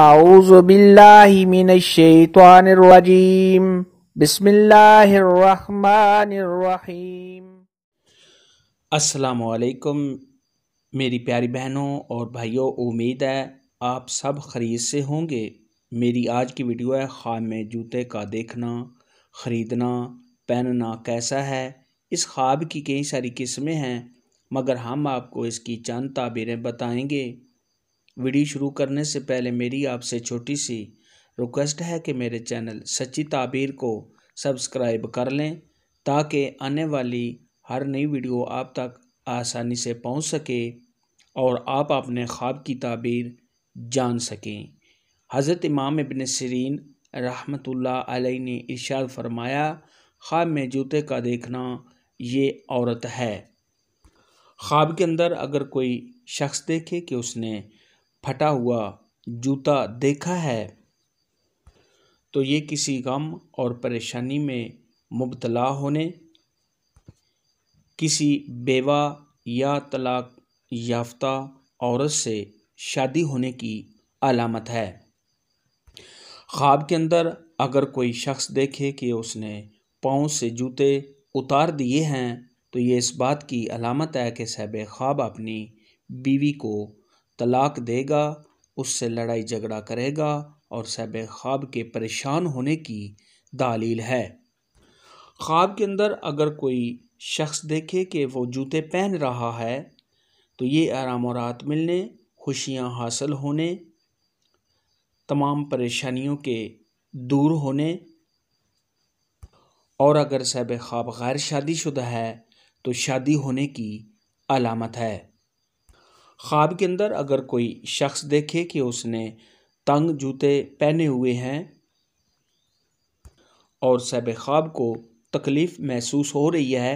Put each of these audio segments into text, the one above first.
أعوذ بالله من الشيطان الرجيم بسم الله الرحيم السلام عليكم मेरी प्यारी बहनों और भाइयों उम्मीद है आप सब खरीद से होंगे मेरी आज की वीडियो है ख्वाब में जूते का देखना ख़रीदना पहनना कैसा है इस ख्वाब की कई सारी किस्में हैं मगर हम आपको इसकी चंद ताबीरें बताएंगे वीडियो शुरू करने से पहले मेरी आपसे छोटी सी रिक्वेस्ट है कि मेरे चैनल सच्ची ताबीर को सब्सक्राइब कर लें ताकि आने वाली हर नई वीडियो आप तक आसानी से पहुंच सके और आप अपने ख्वाब की ताबीर जान सकें हज़रत इमाम इबन सरीन रहमतुल्लाह ने इरशाद फरमाया ख्वाब में जूते का देखना ये औरत है ख्वाब के अंदर अगर कोई शख्स देखे कि उसने फटा हुआ जूता देखा है तो ये किसी गम और परेशानी में मुबतला होने किसी बेवा या तलाक याफ्ता औरत से शादी होने की अलामत है ख्वाब के अंदर अगर कोई शख्स देखे कि उसने पाँव से जूते उतार दिए हैं तो ये इस बात की अलामत है कि सहब ख्वाब अपनी बीवी को तलाक देगा उससे लड़ाई झगड़ा करेगा और सैब ख्वाब के परेशान होने की दालील है ख्वाब के अंदर अगर कोई शख्स देखे कि वो जूते पहन रहा है तो ये आराम और रात मिलने खुशियाँ हासिल होने तमाम परेशानियों के दूर होने और अगर सैब ख्वाब गैर शादीशुदा है तो शादी होने की अलामत है ख्वाब के अंदर अगर कोई शख्स देखे कि उसने तंग जूते पहने हुए हैं और सैब ख्वाब को तकलीफ़ महसूस हो रही है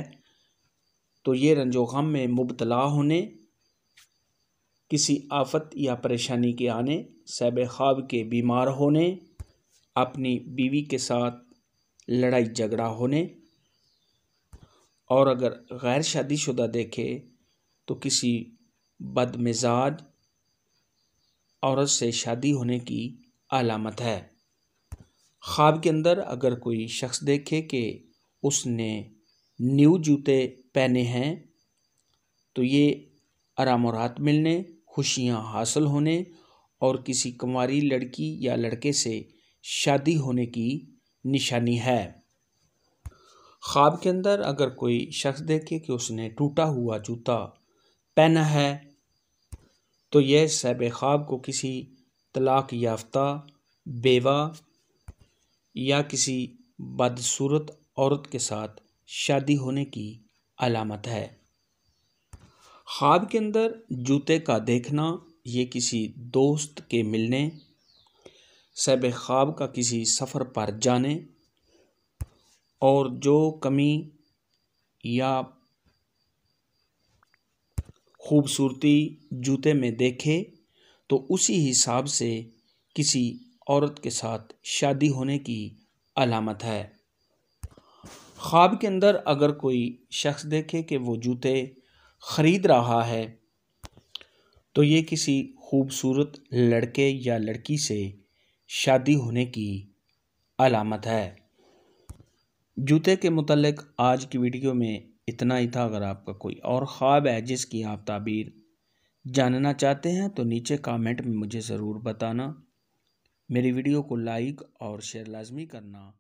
तो ये रंजो गम में मुबतला होने किसी आफत या परेशानी के आने सैब ख्वाब के बीमार होने अपनी बीवी के साथ लड़ाई झगड़ा होने और अगर गैर शादीशुदा देखे तो किसी बदमिज़ाज औरत से शादी होने की अलामत है ख्वाब के अंदर अगर कोई शख्स देखे कि उसने न्यू जूते पहने हैं तो ये आराम और मिलने खुशियाँ हासिल होने और किसी कुमारी लड़की या लड़के से शादी होने की निशानी है ख्वाब के अंदर अगर कोई शख्स देखे कि उसने टूटा हुआ जूता पहना है तो यह सैब ख़्वाब को किसी तलाक याफ्ता बेवा या किसी बदसूरत औरत के साथ शादी होने की अलामत है ख्वाब के अंदर जूते का देखना ये किसी दोस्त के मिलने सैब ख्वाब का किसी सफ़र पर जाने और जो कमी या खूबसूरती जूते में देखे तो उसी हिसाब से किसी औरत के साथ शादी होने की अलामत है ख्वाब के अंदर अगर कोई शख्स देखे कि वो जूते ख़रीद रहा है तो ये किसी खूबसूरत लड़के या लड़की से शादी होने की अलामत है जूते के मतलब आज की वीडियो में इतना ही था अगर आपका कोई और ख्वाब है जिसकी आप ताबीर जानना चाहते हैं तो नीचे कामेंट में मुझे ज़रूर बताना मेरी वीडियो को लाइक और शेयर लाजमी करना